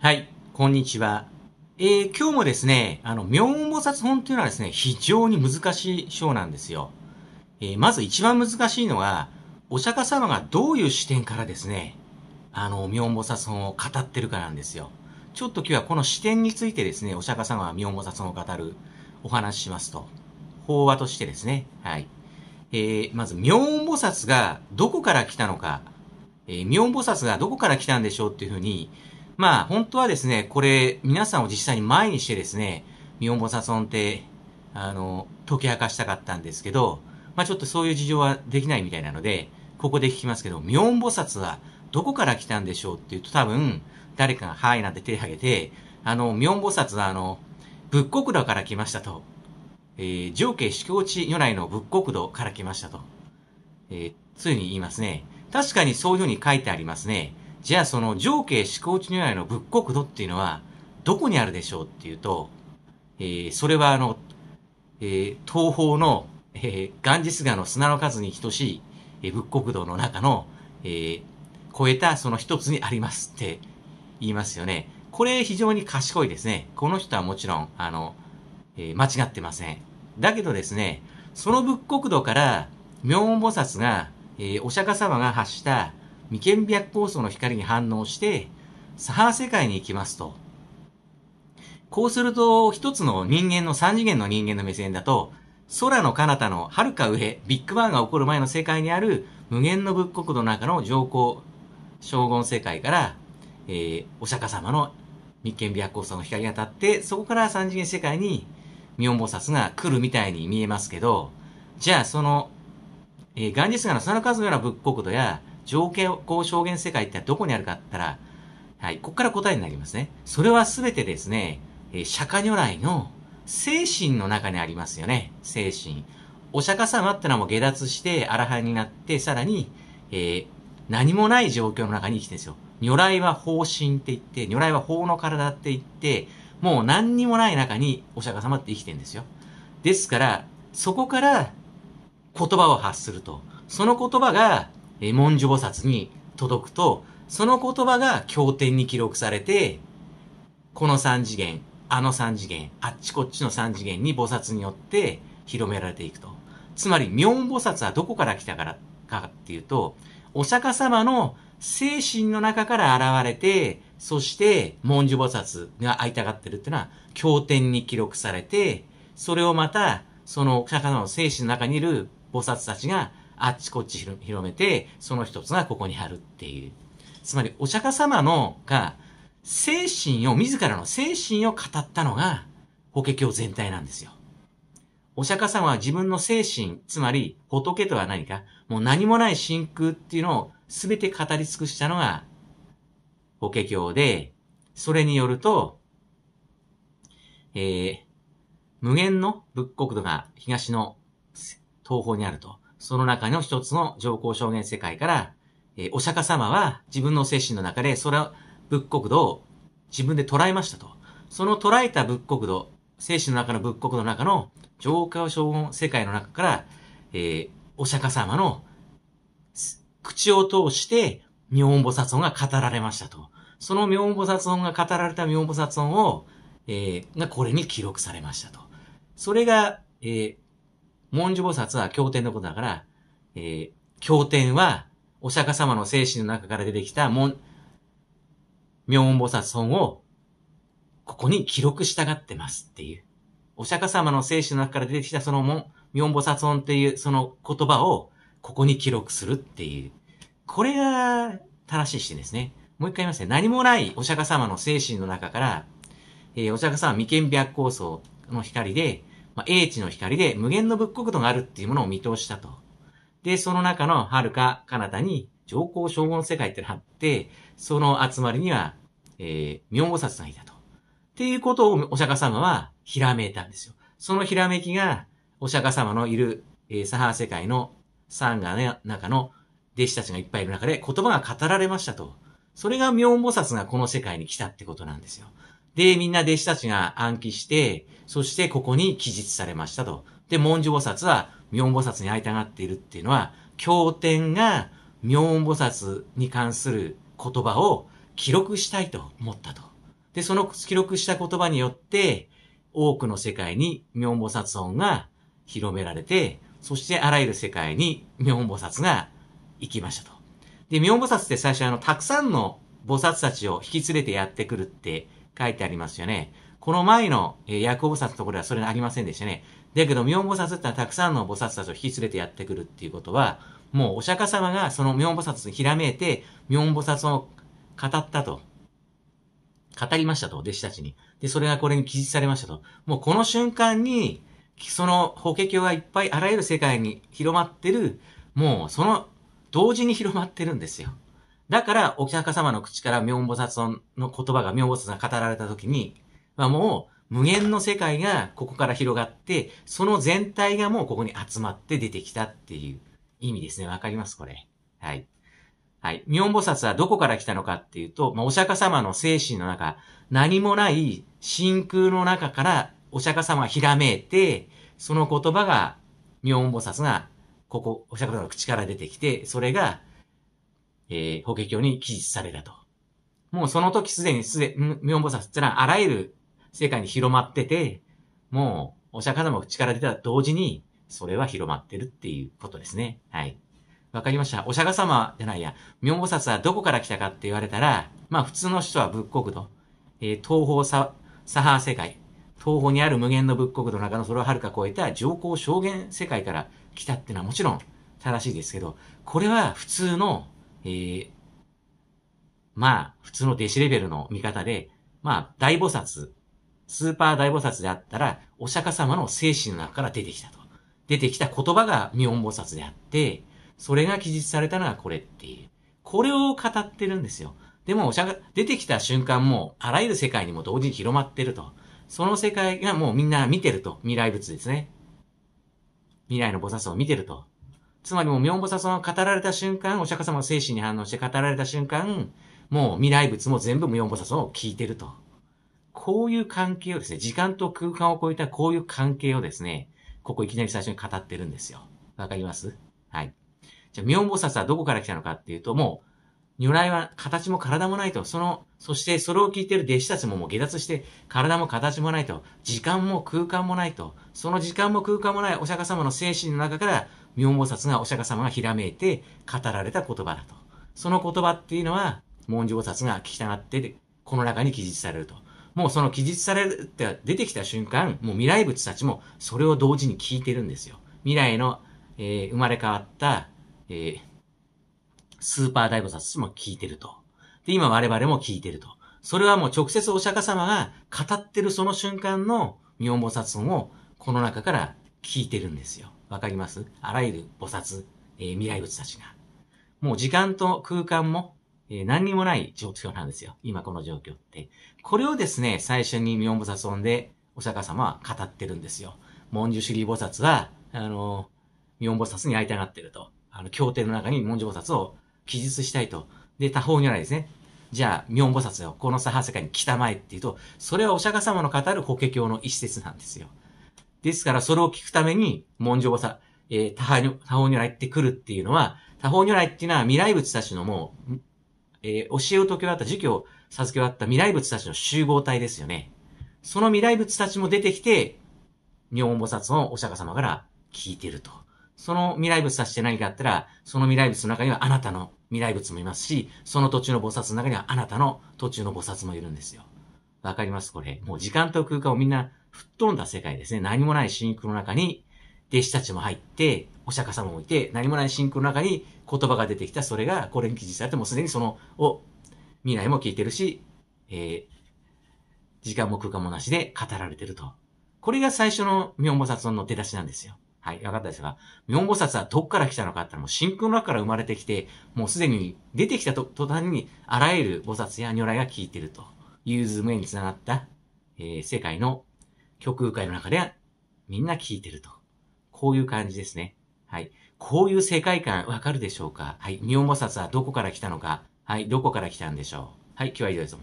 はい、こんにちは。えー、今日もですね、あの、妙音菩薩本というのはですね、非常に難しい章なんですよ。えー、まず一番難しいのは、お釈迦様がどういう視点からですね、あの、妙音菩薩本を語ってるかなんですよ。ちょっと今日はこの視点についてですね、お釈迦様は妙音菩薩本を語るお話ししますと。法話としてですね、はい。えー、まず、妙音菩薩がどこから来たのか、えー、妙音菩薩がどこから来たんでしょうっていうふうに、まあ、本当はですね、これ、皆さんを実際に前にしてですね、ミオンボサって、あの、解き明かしたかったんですけど、まあちょっとそういう事情はできないみたいなので、ここで聞きますけど、妙音菩薩はどこから来たんでしょうって言うと多分、誰かがはいなんて手を挙げて、あの、妙音菩薩はあの、仏国土から来ましたと。えー、上下四境地如来の仏国土から来ましたと。えー、ついに言いますね。確かにそういうふうに書いてありますね。じゃあその上下思考地如いの仏国土っていうのは、どこにあるでしょうっていうと、えー、それはあの、えー、東方の、えー、ガンジス川の砂の数に等しい、えー、仏国土の中の、えー、超えたその一つにありますって言いますよね。これ非常に賢いですね。この人はもちろん、あの、えー、間違ってません。だけどですね、その仏国土から、明音菩薩が、えー、お釈迦様が発した、眉間白光層の光に反応して、サハー世界に行きますと。こうすると、一つの人間の三次元の人間の目線だと、空の彼方の遥か上、ビッグバンが起こる前の世界にある無限の仏国の中の上皇、将軍世界から、えー、お釈迦様の眉間白光層の光が当たって、そこから三次元世界に妙菩薩が来るみたいに見えますけど、じゃあその、えー、ガンジス川の砂の数のような仏国土や、情景光証言世界ってどこにあるかって言ったら、はい、ここから答えになりますね。それはすべてですね、えー、釈迦如来の精神の中にありますよね。精神。お釈迦様ってのはもう下脱して、アラハンになって、さらに、えー、何もない状況の中に生きてるんですよ。如来は法神って言って、如来は法の体って言って、もう何にもない中にお釈迦様って生きてるんですよ。ですから、そこから言葉を発すると。その言葉がえ文殊菩薩に届くと、その言葉が経典に記録されて、この三次元、あの三次元、あっちこっちの三次元に菩薩によって広められていくと。つまり、明音菩薩はどこから来たからかっていうと、お釈迦様の精神の中から現れて、そして、文殊菩薩が会いたがってるっていうのは、経典に記録されて、それをまた、そのお釈迦様の精神の中にいる菩薩たちがあっちこっち広めて、その一つがここに貼るっていう。つまり、お釈迦様のが、精神を、自らの精神を語ったのが、法華経全体なんですよ。お釈迦様は自分の精神、つまり仏とは何か、もう何もない真空っていうのを全て語り尽くしたのが、法華経で、それによると、えー、無限の仏国土が東の東方にあると。その中の一つの上皇証言世界から、えー、お釈迦様は自分の精神の中で、それは仏国土を自分で捉えましたと。その捉えた仏国土、精神の中の仏国土の中の上皇証言世界の中から、えー、お釈迦様の口を通して、妙音菩薩音が語られましたと。その妙音菩薩音が語られた妙音菩薩音を、えー、がこれに記録されましたと。それが、えー、文殊菩薩は経典のことだから、えー、経典は、お釈迦様の精神の中から出てきた、もん、音菩薩音を、ここに記録したがってますっていう。お釈迦様の精神の中から出てきたそのもん、明音菩薩音っていうその言葉を、ここに記録するっていう。これが、正しい視点ですね。もう一回言いますね。何もないお釈迦様の精神の中から、えー、お釈迦様未見白光層の光で、まあ、英知の光で無限の仏国土があるっていうものを見通したと。で、その中の遥か彼方に上皇将軍の世界ってのがあって、その集まりには、えー、明王札がいたと。っていうことをお釈迦様はひらめいたんですよ。そのひらめきが、お釈迦様のいる、えー、サハ世界のサンガの中の弟子たちがいっぱいいる中で言葉が語られましたと。それが妙菩薩がこの世界に来たってことなんですよ。で、みんな弟子たちが暗記して、そしてここに記述されましたと。で、文殊菩薩は、明音菩薩に会いたがっているっていうのは、経典が明音菩薩に関する言葉を記録したいと思ったと。で、その記録した言葉によって、多くの世界に明音菩薩音が広められて、そしてあらゆる世界に明音菩薩が行きましたと。で、明音菩薩って最初あの、たくさんの菩薩たちを引き連れてやってくるって書いてありますよね。この前の、え薬王菩薩のところではそれありませんでしたね。だけど、明菩薩ってのはたくさんの菩薩たちを引き連れてやってくるっていうことは、もうお釈迦様がその明菩薩にひらめいて、明菩薩を語ったと。語りましたと、弟子たちに。で、それがこれに記述されましたと。もうこの瞬間に、その法華経がいっぱいあらゆる世界に広まってる、もうその、同時に広まってるんですよ。だから、お釈迦様の口から妙菩薩の言葉が、妙菩薩が語られた時に、まあ、もう、無限の世界がここから広がって、その全体がもうここに集まって出てきたっていう意味ですね。わかりますこれ。はい。はい。妙菩薩はどこから来たのかっていうと、まあ、お釈迦様の精神の中、何もない真空の中からお釈迦様はひらめいて、その言葉が、妙音菩薩が、ここ、お釈迦様の口から出てきて、それが、えー、法華経に記述されたと。もうその時すでにすで、無音菩薩ってのはあらゆる世界に広まってて、もうお釈迦様の口から出た同時に、それは広まってるっていうことですね。はい。わかりました。お釈迦様じゃないや、明菩薩はどこから来たかって言われたら、まあ普通の人は仏国土、えー、東方ササハー世界、東方にある無限の仏国土の中のそれを遥か超えた上皇証言世界から来たってのはもちろん正しいですけど、これは普通のえー、まあ、普通の弟子レベルの見方で、まあ、大菩薩、スーパー大菩薩であったら、お釈迦様の精神の中から出てきたと。出てきた言葉が妙音菩薩であって、それが記述されたのがこれっていう。これを語ってるんですよ。でも、お釈迦、出てきた瞬間も、あらゆる世界にも同時に広まってると。その世界がもうみんな見てると。未来物ですね。未来の菩薩を見てると。つまりもう、妙菩薩様が語られた瞬間、お釈迦様の精神に反応して語られた瞬間、もう未来物も全部明菩薩を聞いてると。こういう関係をですね、時間と空間を超えたこういう関係をですね、ここいきなり最初に語ってるんですよ。わかりますはい。じゃあ、妙菩薩はどこから来たのかっていうと、もう、如来は形も体もないと、その、そしてそれを聞いてる弟子たちももう下脱して、体も形もないと、時間も空間もないと、その時間も空間もないお釈迦様の精神の中から、妙菩薩がお釈迦様がひらめいて語られた言葉だと。その言葉っていうのは、文字菩薩が聞きたがって、この中に記述されると。もうその記述されるって出てきた瞬間、もう未来仏たちもそれを同時に聞いてるんですよ。未来の、えー、生まれ変わった、えー、スーパー大菩薩も聞いてると。で、今我々も聞いてると。それはもう直接お釈迦様が語ってるその瞬間の妙菩薩音をこの中から聞いてるんですよ。わかりますあらゆる菩薩、えー、未来物たちが。もう時間と空間も、えー、何にもない状況なんですよ。今この状況って。これをですね、最初に妙菩薩音でお釈迦様は語ってるんですよ。文殊主義菩薩は、あの、妙菩薩に会いたがってると。あの、経典の中に文殊菩薩を記述したいと。で、他方にはないですね。じゃあ、妙菩薩よ、この左派世界に来たまえっていうと、それはお釈迦様の語る法華経の一節なんですよ。ですから、それを聞くために、文書をさ、えー、方如、他方如来って来るっていうのは、他方如来っていうのは未来物たちのもう、えー、教えを解き終わった、儒教を授け終わった未来物たちの集合体ですよね。その未来物たちも出てきて、妙音菩薩のお釈迦様から聞いてると。その未来物たちって何かあったら、その未来物の中にはあなたの未来物もいますし、その途中の菩薩の中にはあなたの途中の菩薩もいるんですよ。わかりますこれ。もう時間と空間をみんな吹っ飛んだ世界ですね。何もない真空の中に、弟子たちも入って、お釈迦様もいて、何もない真空の中に言葉が出てきた、それがこれに記事されて、もすでにその、を、未来も聞いてるし、えー、時間も空間もなしで語られてると。これが最初の妙菩薩の出だしなんですよ。はい、わかったですが、妙菩薩はどっから来たのかってのも真空の中から生まれてきて、もうすでに出てきたと途端に、あらゆる菩薩や如来が聞いてるという図面につながった、えー、世界の極右界の中ではみんな聞いてると。こういう感じですね。はい。こういう世界観わかるでしょうかはい。日本菩薩はどこから来たのかはい。どこから来たんでしょうはい。今日は以上です。